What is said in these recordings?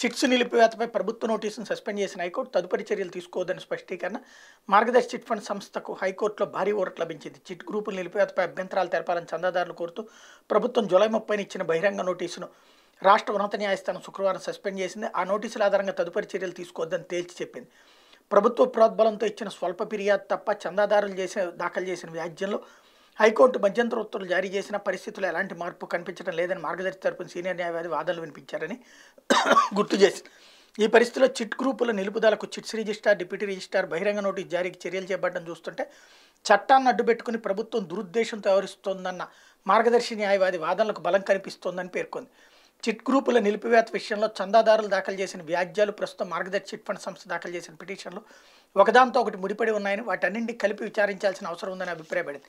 chits నిలిపివేతపై ప్రభుత్వ నోటీసును suspend చేసిన high court తదుపరి చర్యలు తీసుకోవద్దని స్పష్టీకరణ మార్గదర్శి చిట్ ఫండ్ సంస్థకు హైకోర్టులో భారీ ఓటు లభించింది చిట్ గ్రూపులు నిలిపివేతపై అభ్యంతరాలు తెలపాలని చందాదారులు కోరుతూ ప్రభుత్వం జూలై ముప్పైని ఇచ్చిన బహిరంగ నోటీసును రాష్ట్ర ఉన్నత న్యాయస్థానం శుక్రవారం సస్పెండ్ చేసింది ఆ నోటీసుల ఆధారంగా తదుపరి చర్యలు తీసుకోవద్దని తేల్చి చెప్పింది ప్రభుత్వ ప్రోద్బలంతో ఇచ్చిన స్వల్ప ఫిర్యాదు తప్ప చందాదారులు చేసే దాఖలు చేసిన వ్యాజ్యంలో హైకోర్టు మధ్యంతర ఉత్తర్వులు జారీ చేసిన పరిస్థితులు ఎలాంటి మార్పు కనిపించడం లేదని మార్గదర్శి తరపున సీనియర్ న్యాయవాది వాదనలు వినిపించారని గుర్తు చేసింది ఈ పరిస్థితిలో చిట్ గ్రూపుల నిలుపుదలకు చిట్స్ రిజిస్టార్ డిప్యూటీ రిజిస్టార్ బహిరంగ నోటీస్ జారీకి చర్యలు చేపట్టడం చూస్తుంటే చట్టాన్ని అడ్డుపెట్టుకుని ప్రభుత్వం దురుద్దేశంతో వ్యవహరిస్తోందన్న మార్గదర్శి న్యాయవాది వాదనలకు బలం కనిపిస్తోందని పేర్కొంది చిట్ గ్రూపుల నిలిపివేత విషయంలో చందాదారులు దాఖలు చేసిన వ్యాజ్యాలు ప్రస్తుతం మార్గదర్శి చిట్ ఫండ్ సంస్థ దాఖలు చేసిన పిటిషన్లు ఒకదాంతో ఒకటి ముడిపడి ఉన్నాయని వాటన్నింటినీ కలిపి విచారించాల్సిన అవసరం ఉందని అభిప్రాయపడింది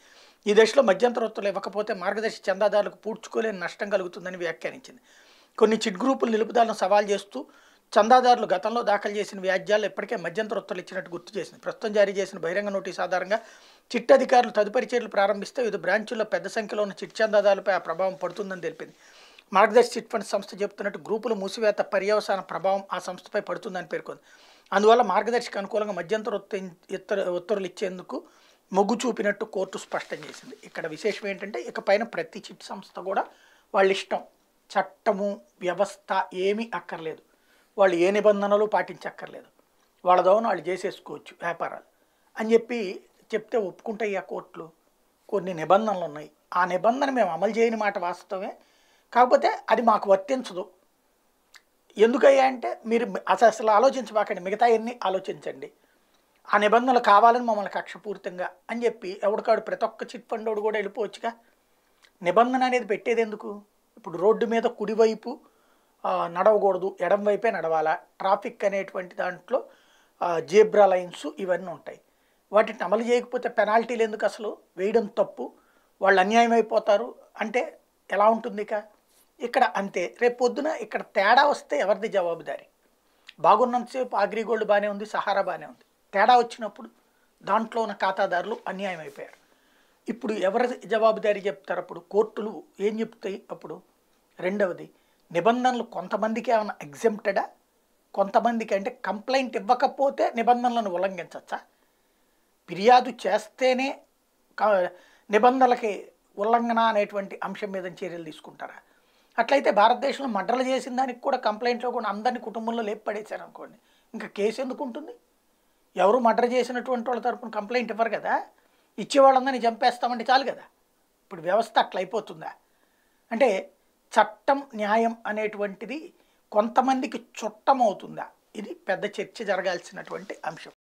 ఈ దశలో మధ్యంతరత్తులు ఇవ్వకపోతే మార్గదర్శి చందాదారులకు పూడ్చుకోలేని నష్టం కలుగుతుందని వ్యాఖ్యానించింది కొన్ని చిట్ గ్రూపులు నిలుపుదలను సవాల్ చేస్తూ చందాదారులు గతంలో దాఖలు చేసిన వ్యాజ్యాలు ఇప్పటికే మధ్యంతరత్తులు ఇచ్చినట్టు గుర్తు చేసింది ప్రస్తుతం జారీ చేసిన బహిరంగ నోటీసు ఆధారంగా చిట్ అధికారులు తదుపరి చర్యలు ప్రారంభిస్తే వివిధ బ్రాంచుల్లో పెద్ద సంఖ్యలో ఉన్న చిట్ చందాదారులపై ఆ ప్రభావం పడుతుందని తెలిపింది మార్గదర్శి చిట్ ఫండ్ సంస్థ చెప్తున్నట్టు గ్రూపులు మూసివేత పర్యవసాన ప్రభావం ఆ సంస్థపై పడుతుందని పేర్కొంది అందువల్ల మార్గదర్శికి అనుకూలంగా మధ్యంతర ఉత్తర్వులు ఇచ్చేందుకు మొగ్గు చూపినట్టు కోర్టు స్పష్టం చేసింది ఇక్కడ విశేషం ఏంటంటే ఇక పైన ప్రతి చిట్ సంస్థ కూడా వాళ్ళ ఇష్టం చట్టము వ్యవస్థ ఏమీ అక్కర్లేదు వాళ్ళు ఏ నిబంధనలు పాటించక్కర్లేదు వాళ్ళ దోన వాళ్ళు చేసేసుకోవచ్చు వ్యాపారాలు అని చెప్పి చెప్తే ఒప్పుకుంటాయి ఆ కోర్టులు కొన్ని నిబంధనలు ఉన్నాయి ఆ నిబంధన మేము అమలు చేయని మాట వాస్తవమే కాకపోతే అది మాకు వర్తించదు ఎందుకయ్యా అంటే మీరు అసలు అసలు ఆలోచించబాకండి మిగతా ఎన్ని ఆలోచించండి ఆ నిబంధనలు కావాలని మమ్మల్ని కక్షపూరితంగా అని చెప్పి ఎవడికాడు ప్రతి ఒక్క చిట్ ఫండోడు కూడా వెళ్ళిపోవచ్చుగా నిబంధన అనేది పెట్టేది ఎందుకు ఇప్పుడు రోడ్డు మీద కుడివైపు నడవకూడదు ఎడం వైపే నడవాలా ట్రాఫిక్ అనేటువంటి దాంట్లో జేబ్రా లైన్స్ ఇవన్నీ ఉంటాయి వాటిని అమలు చేయకపోతే పెనాల్టీలు ఎందుకు అసలు వేయడం తప్పు వాళ్ళు అన్యాయం అయిపోతారు అంటే ఎలా ఉంటుంది ఇక ఇక్కడ అంతే రేపు పొద్దున ఇక్కడ తేడా వస్తే ఎవరిది జవాబుదారి బాగున్నంతసేపు అగ్రిగోల్డ్ బాగానే ఉంది సహారా బాగానే ఉంది తేడా వచ్చినప్పుడు దాంట్లో ఉన్న ఖాతాదారులు అన్యాయం అయిపోయారు ఇప్పుడు ఎవరి జవాబుదారీ చెప్తారు అప్పుడు కోర్టులు ఏం చెప్తాయి అప్పుడు రెండవది నిబంధనలు కొంతమందికి ఏమైనా ఎగ్జెంప్టెడా కొంతమందికి అంటే కంప్లైంట్ ఇవ్వకపోతే నిబంధనలను ఉల్లంఘించచ్చా ఫిర్యాదు చేస్తేనే నిబంధనలకి ఉల్లంఘన అనేటువంటి అంశం మీద చర్యలు తీసుకుంటారా అట్లయితే భారతదేశంలో మర్డర్లు చేసిన దానికి కూడా కంప్లైంట్లో కూడా అందరినీ కుటుంబంలో లేపి పడేశారు అనుకోండి ఇంకా కేసు ఎందుకు ఉంటుంది ఎవరు మర్డర్ చేసినటువంటి వాళ్ళ తరపున కంప్లైంట్ ఇవ్వరు కదా ఇచ్చేవాళ్ళందరినీ చంపేస్తామంటే చాలు కదా ఇప్పుడు వ్యవస్థ అట్లయిపోతుందా అంటే చట్టం న్యాయం అనేటువంటిది కొంతమందికి చుట్టమవుతుందా ఇది పెద్ద చర్చ జరగాల్సినటువంటి అంశం